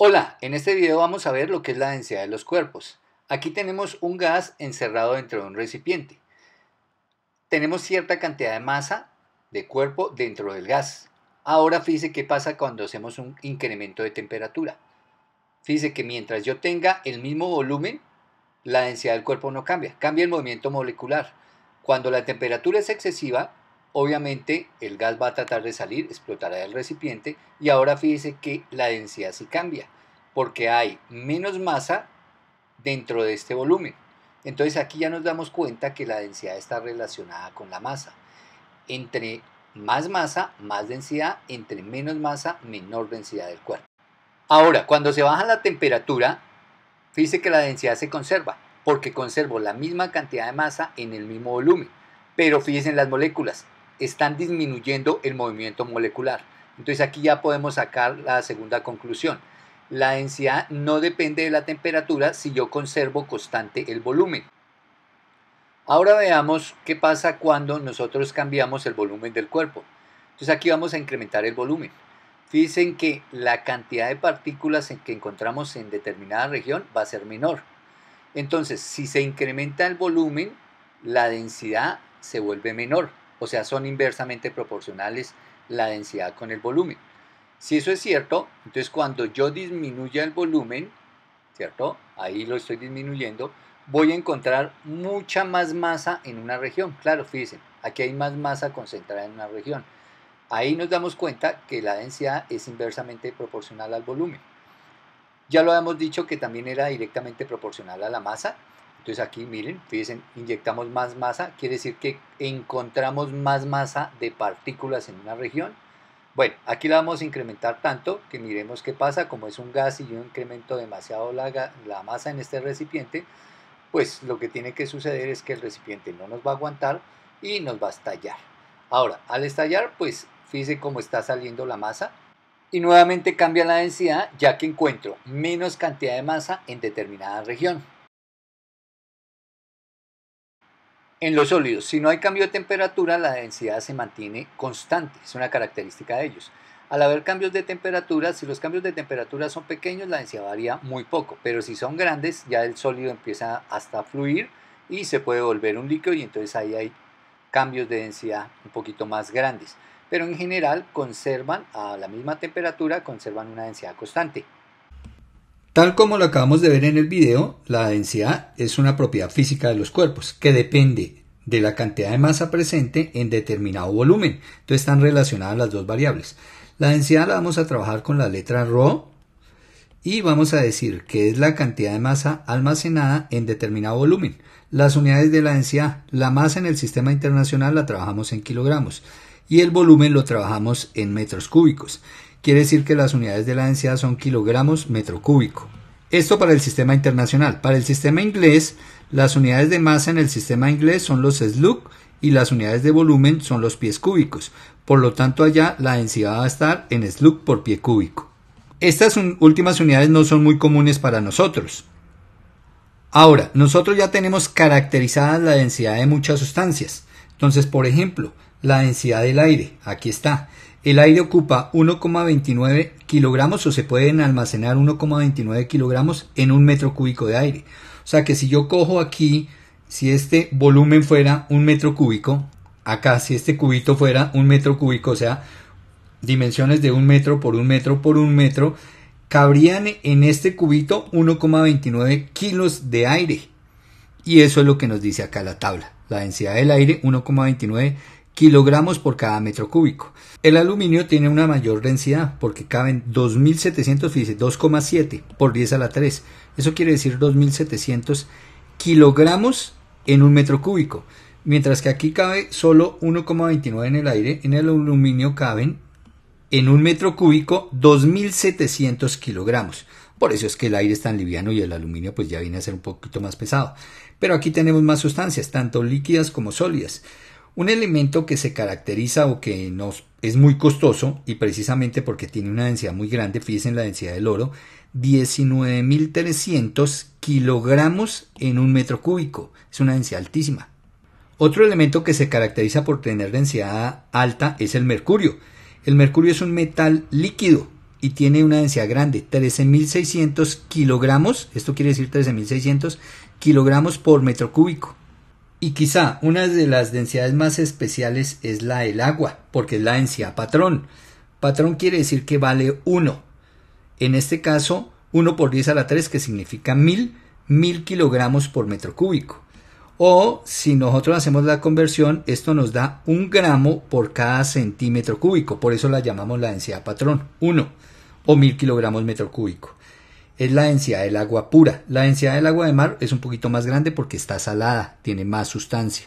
Hola, en este video vamos a ver lo que es la densidad de los cuerpos. Aquí tenemos un gas encerrado dentro de un recipiente. Tenemos cierta cantidad de masa de cuerpo dentro del gas. Ahora fíjese qué pasa cuando hacemos un incremento de temperatura. Fíjese que mientras yo tenga el mismo volumen, la densidad del cuerpo no cambia, cambia el movimiento molecular. Cuando la temperatura es excesiva, obviamente el gas va a tratar de salir, explotará el recipiente y ahora fíjese que la densidad sí cambia porque hay menos masa dentro de este volumen. Entonces aquí ya nos damos cuenta que la densidad está relacionada con la masa. Entre más masa, más densidad, entre menos masa, menor densidad del cuerpo. Ahora, cuando se baja la temperatura, fíjense que la densidad se conserva, porque conservo la misma cantidad de masa en el mismo volumen. Pero fíjense en las moléculas, están disminuyendo el movimiento molecular. Entonces aquí ya podemos sacar la segunda conclusión. La densidad no depende de la temperatura si yo conservo constante el volumen. Ahora veamos qué pasa cuando nosotros cambiamos el volumen del cuerpo. Entonces aquí vamos a incrementar el volumen. Fíjense que la cantidad de partículas que encontramos en determinada región va a ser menor. Entonces, si se incrementa el volumen, la densidad se vuelve menor. O sea, son inversamente proporcionales la densidad con el volumen. Si eso es cierto, entonces cuando yo disminuya el volumen, ¿cierto? Ahí lo estoy disminuyendo, voy a encontrar mucha más masa en una región. Claro, fíjense, aquí hay más masa concentrada en una región. Ahí nos damos cuenta que la densidad es inversamente proporcional al volumen. Ya lo habíamos dicho que también era directamente proporcional a la masa. Entonces aquí miren, fíjense, inyectamos más masa, quiere decir que encontramos más masa de partículas en una región bueno, aquí la vamos a incrementar tanto que miremos qué pasa. Como es un gas y yo incremento demasiado la, la masa en este recipiente, pues lo que tiene que suceder es que el recipiente no nos va a aguantar y nos va a estallar. Ahora, al estallar, pues fíjese cómo está saliendo la masa y nuevamente cambia la densidad ya que encuentro menos cantidad de masa en determinada región. En los sólidos, si no hay cambio de temperatura, la densidad se mantiene constante, es una característica de ellos. Al haber cambios de temperatura, si los cambios de temperatura son pequeños, la densidad varía muy poco, pero si son grandes, ya el sólido empieza hasta a fluir y se puede volver un líquido y entonces ahí hay cambios de densidad un poquito más grandes. Pero en general conservan a la misma temperatura, conservan una densidad constante. Tal como lo acabamos de ver en el video, la densidad es una propiedad física de los cuerpos que depende de la cantidad de masa presente en determinado volumen. Entonces están relacionadas las dos variables. La densidad la vamos a trabajar con la letra ρ y vamos a decir que es la cantidad de masa almacenada en determinado volumen. Las unidades de la densidad, la masa en el sistema internacional la trabajamos en kilogramos y el volumen lo trabajamos en metros cúbicos quiere decir que las unidades de la densidad son kilogramos metro cúbico. Esto para el sistema internacional. Para el sistema inglés, las unidades de masa en el sistema inglés son los slug y las unidades de volumen son los pies cúbicos. Por lo tanto, allá la densidad va a estar en slug por pie cúbico. Estas últimas unidades no son muy comunes para nosotros. Ahora, nosotros ya tenemos caracterizada la densidad de muchas sustancias. Entonces, por ejemplo, la densidad del aire, aquí está. El aire ocupa 1,29 kilogramos o se pueden almacenar 1,29 kilogramos en un metro cúbico de aire. O sea que si yo cojo aquí, si este volumen fuera un metro cúbico, acá si este cubito fuera un metro cúbico, o sea, dimensiones de un metro por un metro por un metro, cabrían en este cubito 1,29 kilos de aire. Y eso es lo que nos dice acá la tabla. La densidad del aire 1,29 kilogramos por cada metro cúbico. El aluminio tiene una mayor densidad porque caben 2.700, 2,7 por 10 a la 3. Eso quiere decir 2.700 kilogramos en un metro cúbico. Mientras que aquí cabe solo 1,29 en el aire, en el aluminio caben en un metro cúbico 2.700 kilogramos. Por eso es que el aire es tan liviano y el aluminio pues ya viene a ser un poquito más pesado. Pero aquí tenemos más sustancias, tanto líquidas como sólidas. Un elemento que se caracteriza o que nos es muy costoso y precisamente porque tiene una densidad muy grande, fíjense en la densidad del oro, 19.300 kilogramos en un metro cúbico. Es una densidad altísima. Otro elemento que se caracteriza por tener densidad alta es el mercurio. El mercurio es un metal líquido y tiene una densidad grande, 13.600 kilogramos. Esto quiere decir 13.600 kilogramos por metro cúbico. Y quizá una de las densidades más especiales es la del agua, porque es la densidad patrón. Patrón quiere decir que vale 1. En este caso, 1 por 10 a la 3, que significa 1000, 1000 kilogramos por metro cúbico. O si nosotros hacemos la conversión, esto nos da 1 gramo por cada centímetro cúbico. Por eso la llamamos la densidad patrón, 1 o 1000 kilogramos metro cúbico es la densidad del agua pura. La densidad del agua de mar es un poquito más grande porque está salada, tiene más sustancia.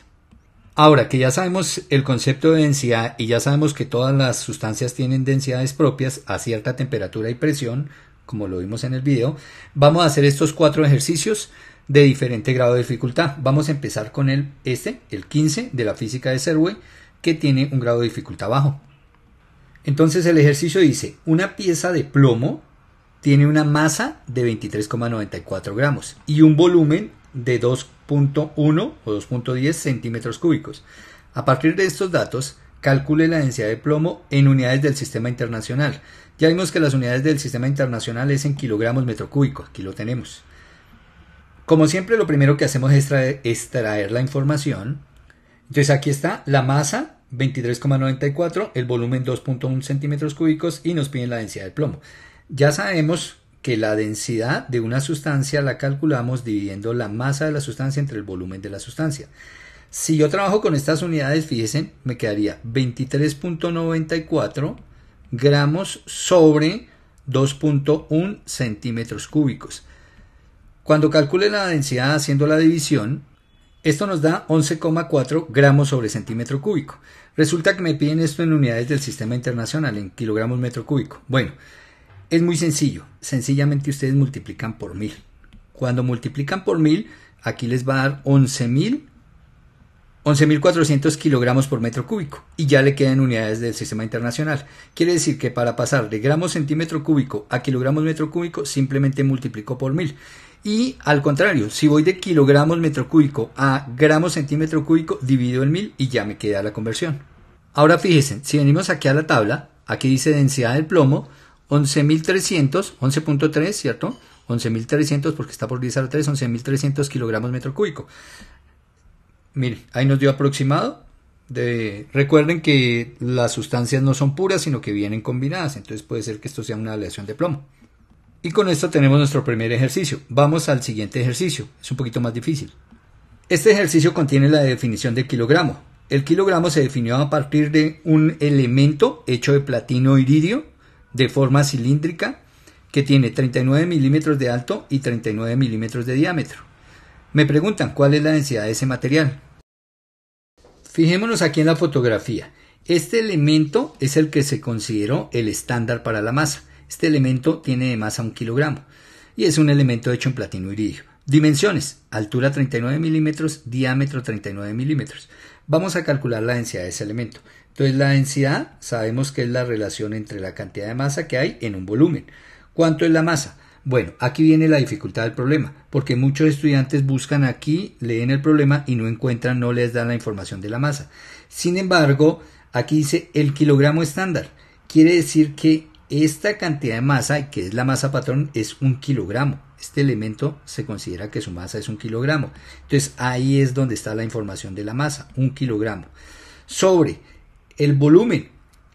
Ahora que ya sabemos el concepto de densidad y ya sabemos que todas las sustancias tienen densidades propias a cierta temperatura y presión, como lo vimos en el video, vamos a hacer estos cuatro ejercicios de diferente grado de dificultad. Vamos a empezar con el este, el 15 de la física de Serway, que tiene un grado de dificultad bajo. Entonces el ejercicio dice, una pieza de plomo tiene una masa de 23,94 gramos y un volumen de 2.1 o 2.10 centímetros cúbicos. A partir de estos datos, calcule la densidad de plomo en unidades del sistema internacional. Ya vimos que las unidades del sistema internacional es en kilogramos metro cúbico, aquí lo tenemos. Como siempre, lo primero que hacemos es extraer, la información. Entonces aquí está la masa 23,94, el volumen 2.1 centímetros cúbicos y nos piden la densidad del plomo. Ya sabemos que la densidad de una sustancia la calculamos dividiendo la masa de la sustancia entre el volumen de la sustancia. Si yo trabajo con estas unidades, fíjense, me quedaría 23.94 gramos sobre 2.1 centímetros cúbicos. Cuando calcule la densidad haciendo la división, esto nos da 11,4 gramos sobre centímetro cúbico. Resulta que me piden esto en unidades del sistema internacional, en kilogramos metro cúbico. Bueno, es muy sencillo, sencillamente ustedes multiplican por mil. Cuando multiplican por mil, aquí les va a dar mil 11.400 kilogramos por metro cúbico y ya le quedan unidades del sistema internacional. Quiere decir que para pasar de gramos centímetro cúbico a kilogramos metro cúbico simplemente multiplico por mil. Y al contrario, si voy de kilogramos metro cúbico a gramos centímetro cúbico, divido el mil y ya me queda la conversión. Ahora fíjense, si venimos aquí a la tabla, aquí dice densidad del plomo, 11.300, 11.3, ¿cierto? 11.300 porque está por 10 a 3, 11.300 kilogramos metro cúbico. Miren, ahí nos dio aproximado. De, recuerden que las sustancias no son puras, sino que vienen combinadas. Entonces puede ser que esto sea una aleación de plomo. Y con esto tenemos nuestro primer ejercicio. Vamos al siguiente ejercicio. Es un poquito más difícil. Este ejercicio contiene la definición del kilogramo. El kilogramo se definió a partir de un elemento hecho de platino iridio de forma cilíndrica que tiene 39 milímetros de alto y 39 milímetros de diámetro. Me preguntan cuál es la densidad de ese material. Fijémonos aquí en la fotografía. Este elemento es el que se consideró el estándar para la masa. Este elemento tiene de masa un kilogramo y es un elemento hecho en platino iridio. Dimensiones: altura 39 milímetros, diámetro 39 milímetros. Vamos a calcular la densidad de ese elemento. Entonces la densidad sabemos que es la relación entre la cantidad de masa que hay en un volumen. ¿Cuánto es la masa? Bueno, aquí viene la dificultad del problema, porque muchos estudiantes buscan aquí, leen el problema y no encuentran, no les dan la información de la masa. Sin embargo, aquí dice el kilogramo estándar. Quiere decir que esta cantidad de masa, que es la masa patrón, es un kilogramo. Este elemento se considera que su masa es un kilogramo. Entonces ahí es donde está la información de la masa, un kilogramo. Sobre el volumen,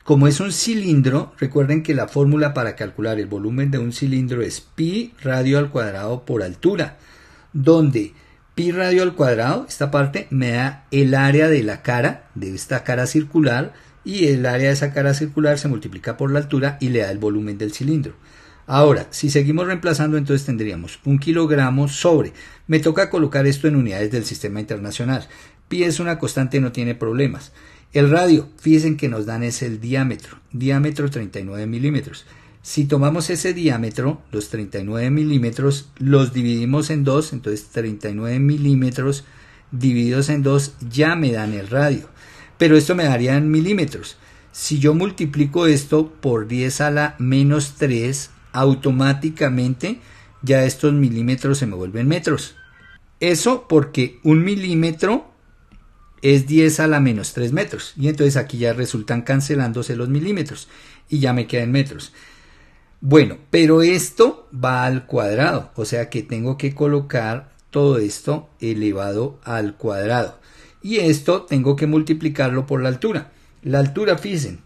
como es un cilindro, recuerden que la fórmula para calcular el volumen de un cilindro es pi radio al cuadrado por altura, donde pi radio al cuadrado, esta parte me da el área de la cara, de esta cara circular, y el área de esa cara circular se multiplica por la altura y le da el volumen del cilindro. Ahora, si seguimos reemplazando, entonces tendríamos un kilogramo sobre. Me toca colocar esto en unidades del sistema internacional. Pi es una constante, no tiene problemas. El radio, fíjense que nos dan es el diámetro, diámetro 39 milímetros. Si tomamos ese diámetro, los 39 milímetros, los dividimos en dos, entonces 39 milímetros divididos en dos ya me dan el radio. Pero esto me daría en milímetros. Si yo multiplico esto por 10 a la menos 3, automáticamente ya estos milímetros se me vuelven metros. Eso porque un milímetro es 10 a la menos 3 metros. Y entonces aquí ya resultan cancelándose los milímetros y ya me quedan metros. Bueno, pero esto va al cuadrado, o sea que tengo que colocar todo esto elevado al cuadrado. Y esto tengo que multiplicarlo por la altura. La altura, fíjense,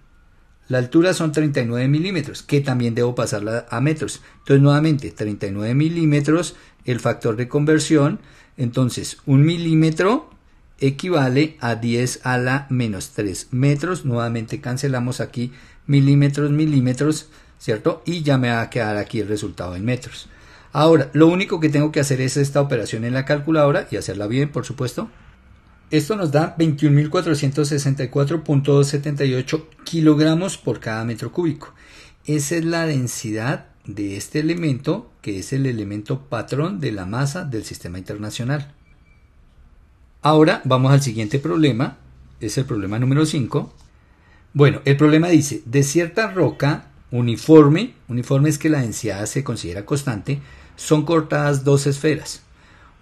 la altura son 39 milímetros, que también debo pasarla a metros. Entonces, nuevamente, 39 milímetros, el factor de conversión. Entonces, un milímetro equivale a 10 a la menos 3 metros. Nuevamente cancelamos aquí milímetros, milímetros, ¿cierto? Y ya me va a quedar aquí el resultado en metros. Ahora, lo único que tengo que hacer es esta operación en la calculadora y hacerla bien, por supuesto. Esto nos da 21.464.278 kilogramos por cada metro cúbico. Esa es la densidad de este elemento, que es el elemento patrón de la masa del sistema internacional. Ahora vamos al siguiente problema, es el problema número 5. Bueno, el problema dice, de cierta roca uniforme, uniforme es que la densidad se considera constante, son cortadas dos esferas.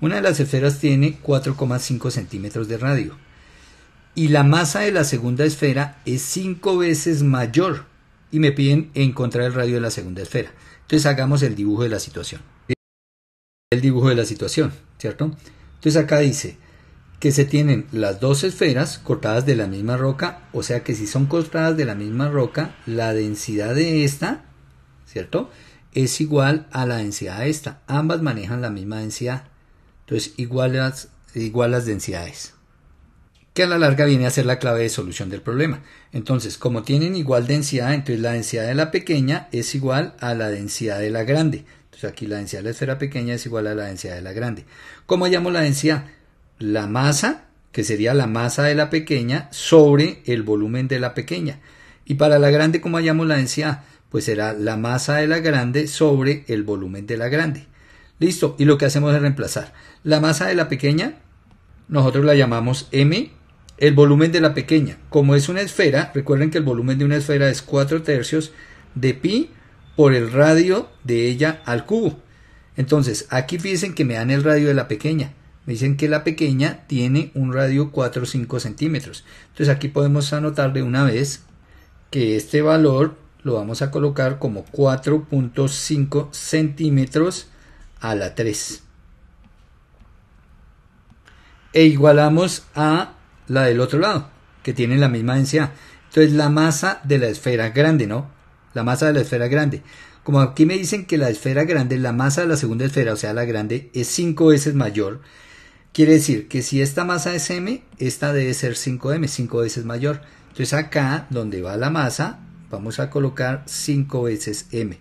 Una de las esferas tiene 4,5 centímetros de radio y la masa de la segunda esfera es 5 veces mayor y me piden encontrar el radio de la segunda esfera. Entonces hagamos el dibujo de la situación. El dibujo de la situación, ¿cierto? Entonces acá dice que se tienen las dos esferas cortadas de la misma roca, o sea que si son cortadas de la misma roca, la densidad de esta, ¿cierto? Es igual a la densidad de esta. Ambas manejan la misma densidad. Entonces, igual las densidades, que a la larga viene a ser la clave de solución del problema. Entonces, como tienen igual densidad, entonces la densidad de la pequeña es igual a la densidad de la grande. Entonces, aquí la densidad de la esfera pequeña es igual a la densidad de la grande. ¿Cómo hallamos la densidad? La masa, que sería la masa de la pequeña, sobre el volumen de la pequeña. Y para la grande, ¿cómo hallamos la densidad? Pues será la masa de la grande sobre el volumen de la grande. Listo, y lo que hacemos es reemplazar. La masa de la pequeña, nosotros la llamamos M, el volumen de la pequeña. Como es una esfera, recuerden que el volumen de una esfera es 4 tercios de pi por el radio de ella al cubo. Entonces, aquí fíjense que me dan el radio de la pequeña. Me dicen que la pequeña tiene un radio 4 centímetros. Entonces aquí podemos anotar de una vez que este valor lo vamos a colocar como 4.5 centímetros a la 3. E igualamos a la del otro lado, que tiene la misma densidad. Entonces la masa de la esfera grande, ¿no? La masa de la esfera grande. Como aquí me dicen que la esfera grande, la masa de la segunda esfera, o sea, la grande, es 5 veces mayor. Quiere decir que si esta masa es m, esta debe ser 5m, 5 veces mayor. Entonces acá, donde va la masa, vamos a colocar 5 veces m.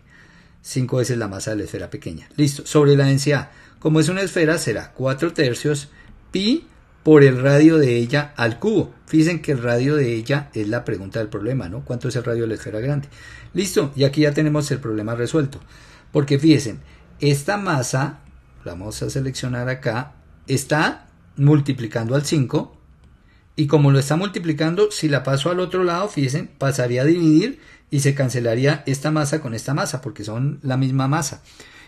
5 veces la masa de la esfera pequeña. Listo, sobre la densidad. Como es una esfera, será 4 tercios pi por el radio de ella al cubo. Fíjense que el radio de ella es la pregunta del problema, ¿no? ¿Cuánto es el radio de la esfera grande? Listo, y aquí ya tenemos el problema resuelto. Porque fíjense, esta masa, la vamos a seleccionar acá, está multiplicando al 5. Y como lo está multiplicando, si la paso al otro lado, fíjense, pasaría a dividir y se cancelaría esta masa con esta masa porque son la misma masa.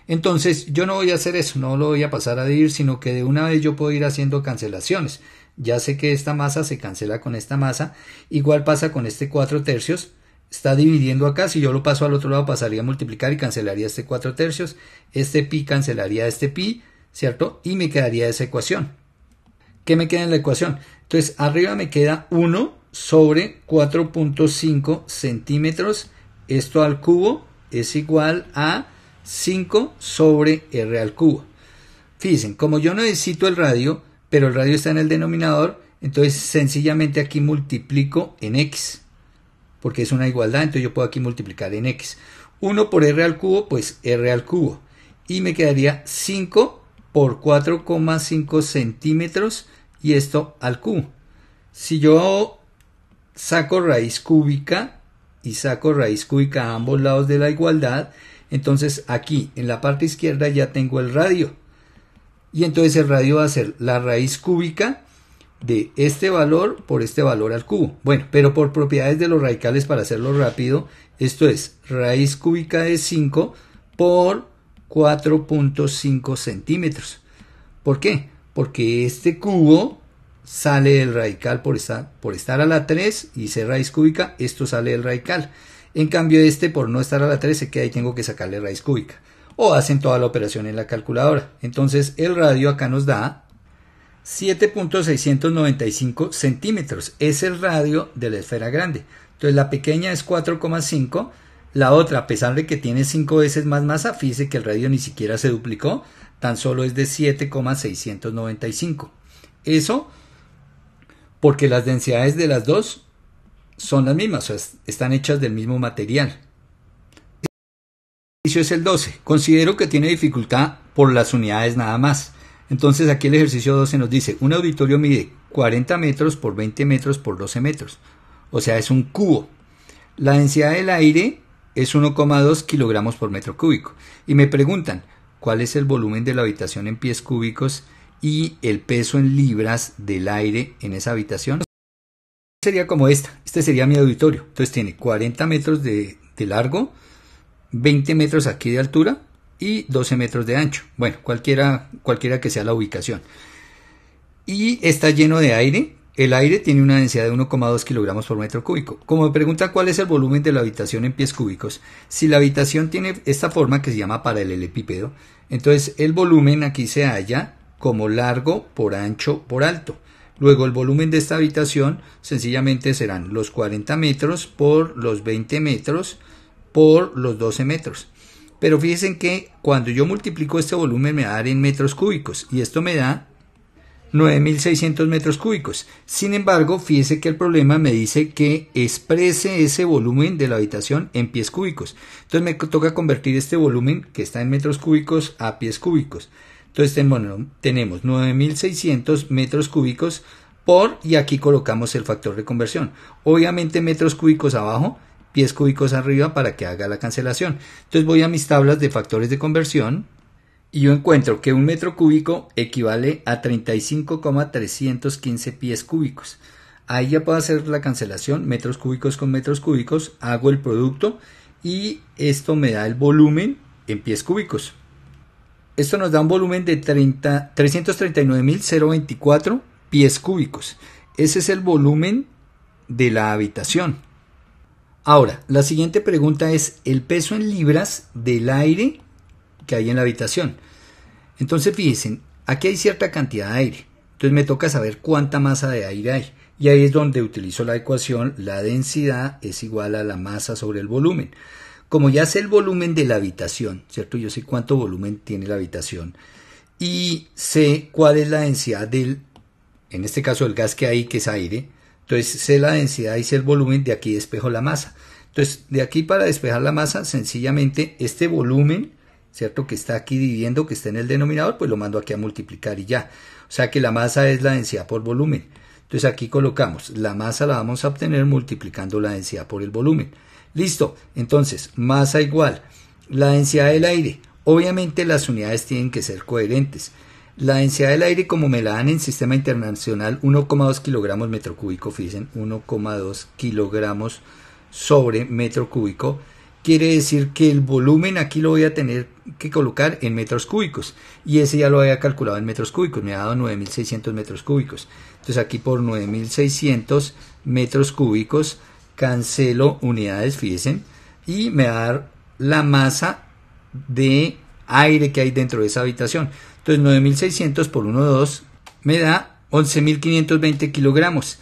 Entonces yo no voy a hacer eso, no lo voy a pasar a dividir, sino que de una vez yo puedo ir haciendo cancelaciones. Ya sé que esta masa se cancela con esta masa, igual pasa con este 4 tercios, está dividiendo acá, si yo lo paso al otro lado pasaría a multiplicar y cancelaría este 4 tercios, este pi cancelaría este pi, ¿cierto? Y me quedaría esa ecuación. ¿Qué me queda en la ecuación? Entonces arriba me queda 1 sobre 4.5 centímetros. Esto al cubo es igual a 5 sobre r al cubo. Fíjense, como yo no necesito el radio, pero el radio está en el denominador, entonces sencillamente aquí multiplico en x, porque es una igualdad, entonces yo puedo aquí multiplicar en x. 1 por r al cubo, pues r al cubo. Y me quedaría 5 por 4,5 centímetros y esto al cubo. Si yo saco raíz cúbica y saco raíz cúbica a ambos lados de la igualdad, entonces aquí en la parte izquierda ya tengo el radio. Y entonces el radio va a ser la raíz cúbica de este valor por este valor al cubo. Bueno, pero por propiedades de los radicales para hacerlo rápido, esto es raíz cúbica de 5 por 4.5 centímetros. ¿Por qué? Porque este cubo sale el radical por estar, por estar a la 3 y ser raíz cúbica, esto sale del radical. En cambio, este por no estar a la 3 se queda y tengo que sacarle raíz cúbica. O hacen toda la operación en la calculadora. Entonces, el radio acá nos da 7.695 centímetros. Es el radio de la esfera grande. Entonces, la pequeña es 4,5. La otra, a pesar de que tiene 5 veces más masa, fíjese que el radio ni siquiera se duplicó, tan solo es de 7,695. Eso porque las densidades de las dos son las mismas, o sea, están hechas del mismo material. El ejercicio es el 12. Considero que tiene dificultad por las unidades nada más. Entonces aquí el ejercicio 12 nos dice, un auditorio mide 40 metros por 20 metros por 12 metros, o sea, es un cubo. La densidad del aire es 1,2 kilogramos por metro cúbico. Y me preguntan, ¿cuál es el volumen de la habitación en pies cúbicos? y el peso en libras del aire en esa habitación sería como esta. Este sería mi auditorio. Entonces tiene 40 metros de, largo, 20 metros aquí de altura y 12 metros de ancho. Bueno, cualquiera, cualquiera que sea la ubicación. Y está lleno de aire. El aire tiene una densidad de 1,2 kilogramos por metro cúbico. Como me pregunta cuál es el volumen de la habitación en pies cúbicos, si la habitación tiene esta forma que se llama para paralelepípedo, entonces el volumen aquí se halla como largo por ancho por alto. Luego el volumen de esta habitación sencillamente serán los 40 metros por los 20 metros por los 12 metros. Pero fíjense que cuando yo multiplico este volumen me va a dar en metros cúbicos y esto me da 9.600 metros cúbicos. Sin embargo, fíjese que el problema me dice que exprese ese volumen de la habitación en pies cúbicos. Entonces me toca convertir este volumen que está en metros cúbicos a pies cúbicos. Entonces, tenemos 9.600 metros cúbicos por, y aquí colocamos el factor de conversión. Obviamente metros cúbicos abajo, pies cúbicos arriba para que haga la cancelación. Entonces voy a mis tablas de factores de conversión y yo encuentro que un metro cúbico equivale a 35,315 pies cúbicos. Ahí ya puedo hacer la cancelación, metros cúbicos con metros cúbicos, hago el producto y esto me da el volumen en pies cúbicos. Esto nos da un volumen de 339.024 pies cúbicos. Ese es el volumen de la habitación. Ahora, la siguiente pregunta es el peso en libras del aire que hay en la habitación. Entonces, fíjense, aquí hay cierta cantidad de aire. Entonces me toca saber cuánta masa de aire hay. Y ahí es donde utilizo la ecuación, la densidad es igual a la masa sobre el volumen como ya sé el volumen de la habitación, ¿cierto? Yo sé cuánto volumen tiene la habitación y sé cuál es la densidad del, en este caso el gas que hay, que es aire, entonces sé la densidad y sé el volumen, de aquí despejo la masa. Entonces, de aquí para despejar la masa, sencillamente este volumen, ¿cierto? Que está aquí dividiendo, que está en el denominador, pues lo mando aquí a multiplicar y ya. O sea que la masa es la densidad por volumen. Entonces aquí colocamos, la masa la vamos a obtener multiplicando la densidad por el volumen. Listo, entonces, masa igual. La densidad del aire. Obviamente las unidades tienen que ser coherentes. La densidad del aire, como me la dan en sistema internacional, 1,2 kilogramos metro cúbico, fíjense, 1,2 kilogramos sobre metro cúbico, quiere decir que el volumen aquí lo voy a tener que colocar en metros cúbicos. Y ese ya lo había calculado en metros cúbicos, me ha dado 9.600 metros cúbicos. Entonces aquí por 9.600 metros cúbicos cancelo unidades, fíjense, y me va a dar la masa de aire que hay dentro de esa habitación. Entonces 9.600 por 1,2 me da 11.520 kilogramos.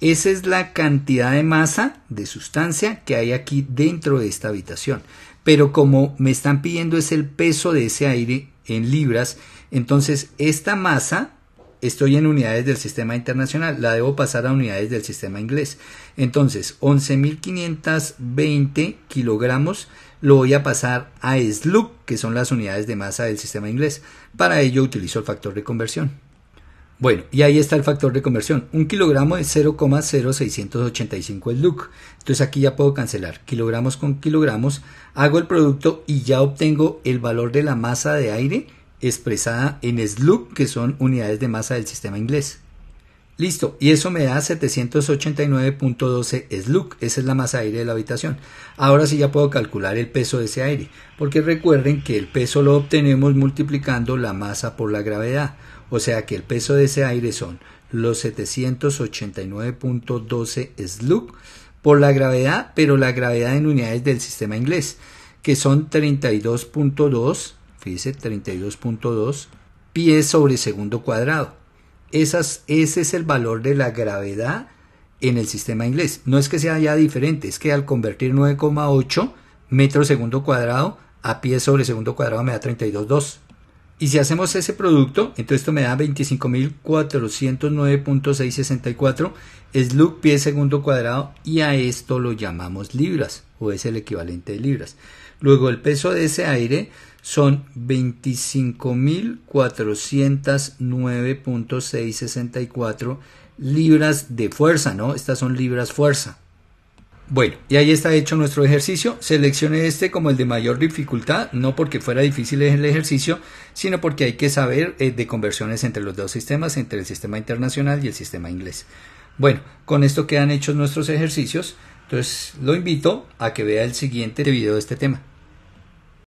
Esa es la cantidad de masa, de sustancia que hay aquí dentro de esta habitación. Pero como me están pidiendo es el peso de ese aire en libras, entonces esta masa estoy en unidades del sistema internacional, la debo pasar a unidades del sistema inglés. Entonces, 11.520 kilogramos lo voy a pasar a SLUC, que son las unidades de masa del sistema inglés. Para ello utilizo el factor de conversión. Bueno, y ahí está el factor de conversión. Un kilogramo es 0,0685 SLUC. Entonces aquí ya puedo cancelar kilogramos con kilogramos. Hago el producto y ya obtengo el valor de la masa de aire expresada en SLUC, que son unidades de masa del sistema inglés. Listo, y eso me da 789.12 SLUC, esa es la masa de aire de la habitación. Ahora sí ya puedo calcular el peso de ese aire, porque recuerden que el peso lo obtenemos multiplicando la masa por la gravedad, o sea que el peso de ese aire son los 789.12 SLUC por la gravedad, pero la gravedad en unidades del sistema inglés, que son 32.2 fíjese, 32.2 pies sobre segundo cuadrado. ese es el valor de la gravedad en el sistema inglés. No es que sea ya diferente, es que al convertir 9,8 metros segundo cuadrado a pies sobre segundo cuadrado me da 32.2. Y si hacemos ese producto, entonces esto me da 25.409.664, es look pies segundo cuadrado y a esto lo llamamos libras o es el equivalente de libras. Luego el peso de ese aire son 25.409.664 libras de fuerza, ¿no? Estas son libras fuerza. Bueno, y ahí está hecho nuestro ejercicio. Seleccione este como el de mayor dificultad, no porque fuera difícil el ejercicio, sino porque hay que saber eh, de conversiones entre los dos sistemas, entre el sistema internacional y el sistema inglés. Bueno, con esto quedan hechos nuestros ejercicios. Entonces lo invito a que vea el siguiente video de este tema.